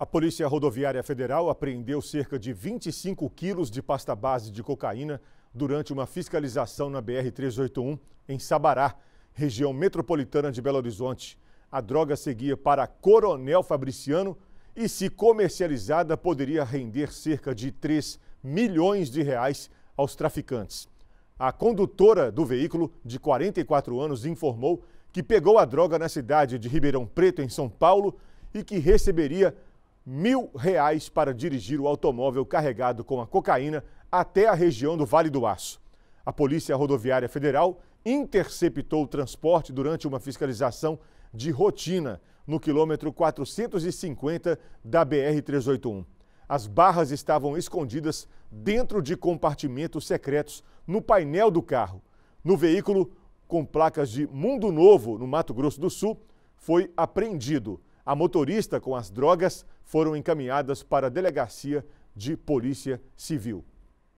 A Polícia Rodoviária Federal apreendeu cerca de 25 quilos de pasta base de cocaína durante uma fiscalização na BR-381 em Sabará, região metropolitana de Belo Horizonte. A droga seguia para Coronel Fabriciano e, se comercializada, poderia render cerca de 3 milhões de reais aos traficantes. A condutora do veículo, de 44 anos, informou que pegou a droga na cidade de Ribeirão Preto, em São Paulo, e que receberia mil reais para dirigir o automóvel carregado com a cocaína até a região do Vale do Aço. A Polícia Rodoviária Federal interceptou o transporte durante uma fiscalização de rotina no quilômetro 450 da BR-381. As barras estavam escondidas dentro de compartimentos secretos no painel do carro. No veículo, com placas de Mundo Novo, no Mato Grosso do Sul, foi apreendido a motorista com as drogas foram encaminhadas para a delegacia de polícia civil.